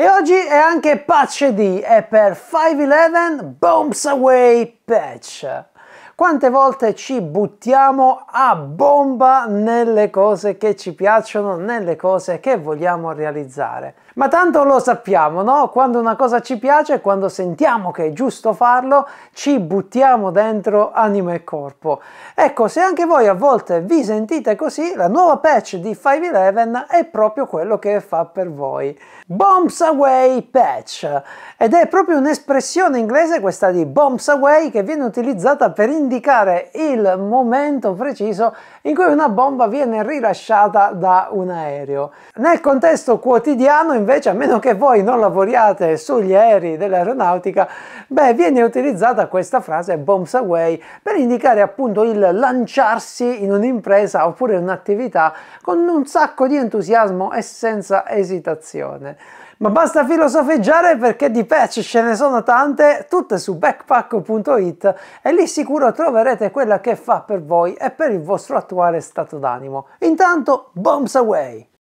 E oggi è anche patch D e per 5.11 Bombs Away Patch. Quante volte ci buttiamo a bomba nelle cose che ci piacciono, nelle cose che vogliamo realizzare? Ma tanto lo sappiamo, no? Quando una cosa ci piace, quando sentiamo che è giusto farlo, ci buttiamo dentro anima e corpo. Ecco, se anche voi a volte vi sentite così, la nuova patch di 5.11 è proprio quello che fa per voi. Bombs Away Patch. Ed è proprio un'espressione inglese questa di Bombs Away che viene utilizzata per indicare indicare il momento preciso in cui una bomba viene rilasciata da un aereo. Nel contesto quotidiano invece, a meno che voi non lavoriate sugli aerei dell'aeronautica, beh, viene utilizzata questa frase bombs away per indicare appunto il lanciarsi in un'impresa oppure un'attività con un sacco di entusiasmo e senza esitazione. Ma basta filosofeggiare perché di patch ce ne sono tante, tutte su backpack.it e lì sicuro troverete quella che fa per voi e per il vostro attuale stato d'animo. Intanto, bombs away!